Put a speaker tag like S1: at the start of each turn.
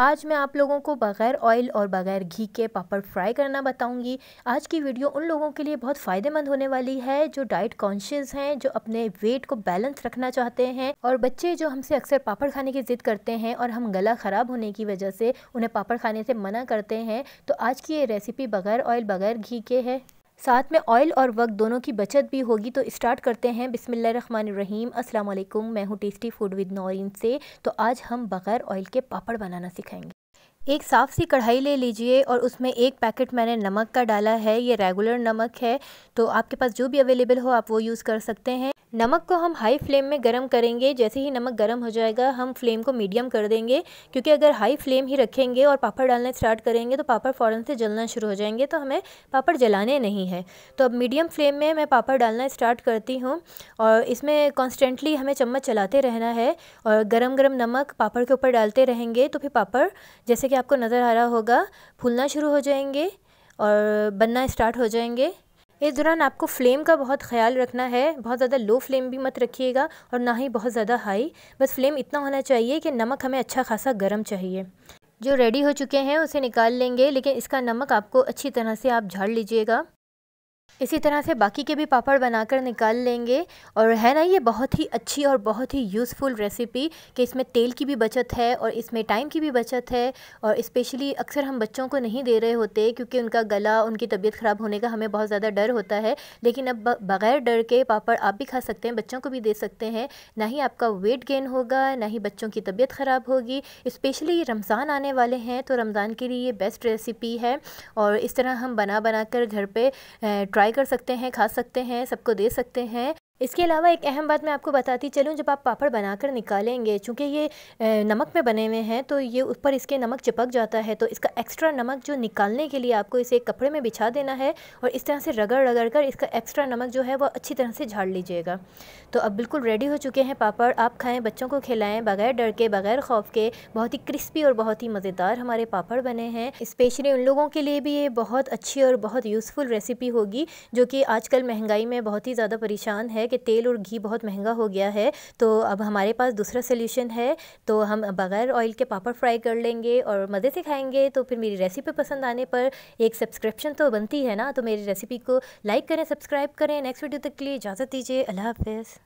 S1: आज मैं आप लोगों को बग़ैर ऑयल और बग़ैर घी के पापड़ फ्राई करना बताऊंगी आज की वीडियो उन लोगों के लिए बहुत फ़ायदेमंद होने वाली है जो डाइट कॉन्शियस हैं जो अपने वेट को बैलेंस रखना चाहते हैं और बच्चे जो हमसे अक्सर पापड़ खाने की ज़िद करते हैं और हम गला ख़राब होने की वजह से उन्हें पापड़ खाने से मना करते हैं तो आज की ये रेसिपी बग़ैर ऑयल बग़ैर घी के है साथ में ऑयल और वक्त दोनों की बचत भी होगी तो स्टार्ट करते हैं बिसमिल्ल अस्सलाम वालेकुम मैं हूँ टेस्टी फूड विद नौरीन से तो आज हम बग़ैर ऑयल के पापड़ बनाना सिखाएंगे एक साफ़ सी कढ़ाई ले लीजिए और उसमें एक पैकेट मैंने नमक का डाला है ये रेगुलर नमक है तो आपके पास जो भी अवेलेबल हो आप वो यूज़ कर सकते हैं नमक को हम हाई फ्लेम में गर्म करेंगे जैसे ही नमक गर्म हो जाएगा हम फ्लेम को मीडियम कर देंगे क्योंकि अगर हाई फ्लेम ही रखेंगे और पापड़ डालना स्टार्ट करेंगे तो पापड़ फ़ौरन से जलना शुरू हो जाएंगे तो हमें पापड़ जलाने नहीं है तो अब मीडियम फ्लेम में मैं पापड़ डालना स्टार्ट करती हूँ और इसमें कॉन्स्टेंटली हमें चम्मच चलाते रहना है और गर्म गर्म नमक पापड़ के ऊपर डालते रहेंगे तो फिर पापड़ जैसे कि आपको नज़र आ रहा होगा फूलना शुरू हो जाएंगे और बनना स्टार्ट हो जाएंगे इस दौरान आपको फ्लेम का बहुत ख्याल रखना है बहुत ज़्यादा लो फ्लेम भी मत रखिएगा और ना ही बहुत ज़्यादा हाई बस फ्लेम इतना होना चाहिए कि नमक हमें अच्छा खासा गर्म चाहिए जो रेडी हो चुके हैं उसे निकाल लेंगे लेकिन इसका नमक आपको अच्छी तरह से आप झाड़ लीजिएगा इसी तरह से बाकी के भी पापड़ बनाकर निकाल लेंगे और है ना ये बहुत ही अच्छी और बहुत ही यूज़फुल रेसिपी कि इसमें तेल की भी बचत है और इसमें टाइम की भी बचत है और इस्पेशली अक्सर हम बच्चों को नहीं दे रहे होते क्योंकि उनका गला उनकी तबीयत ख़राब होने का हमें बहुत ज़्यादा डर होता है लेकिन अब बग़ैर डर के पापड़ आप भी खा सकते हैं बच्चों को भी दे सकते हैं ना ही आपका वेट गेन होगा ना ही बच्चों की तबीयत ख़राब होगी इस्पेशली रमज़ान आने वाले हैं तो रमज़ान के लिए ये बेस्ट रेसिपी है और इस तरह हम बना बना कर घर पर ट्राई ट्राई कर सकते हैं खा सकते हैं सबको दे सकते हैं इसके अलावा एक अहम बात मैं आपको बताती चलूँ जब आप पापड़ बनाकर निकालेंगे चूँकि ये नमक में बने हुए हैं तो ये ऊपर इसके नमक चिपक जाता है तो इसका एक्स्ट्रा नमक जो निकालने के लिए आपको इसे कपड़े में बिछा देना है और इस तरह से रगड़ रगड़ कर इसका एक्स्ट्रा नमक जो है वो अच्छी तरह से झाड़ लीजिएगा तो अब बिल्कुल रेडी हो चुके हैं पापड़ आप खाएँ बच्चों को खिलाएँ बगैर डर के बगैर खौफ के बहुत ही क्रिस्पी और बहुत ही मज़ेदार हमारे पापड़ बने हैं इस्पेशली उन लोगों के लिए भी ये बहुत अच्छी और बहुत यूज़फुल रेसिपी होगी जो कि आजकल महंगाई में बहुत ही ज़्यादा परेशान है कि तेल और घी बहुत महंगा हो गया है तो अब हमारे पास दूसरा सोल्यूशन है तो हम बग़ैर ऑयल के पापड़ फ्राई कर लेंगे और मज़े से खाएंगे तो फिर मेरी रेसिपी पसंद आने पर एक सब्सक्रिप्शन तो बनती है ना तो मेरी रेसिपी को लाइक करें सब्सक्राइब करें नेक्स्ट वीडियो तक के लिए इजाज़त दीजिए अल्लाह हाफिज़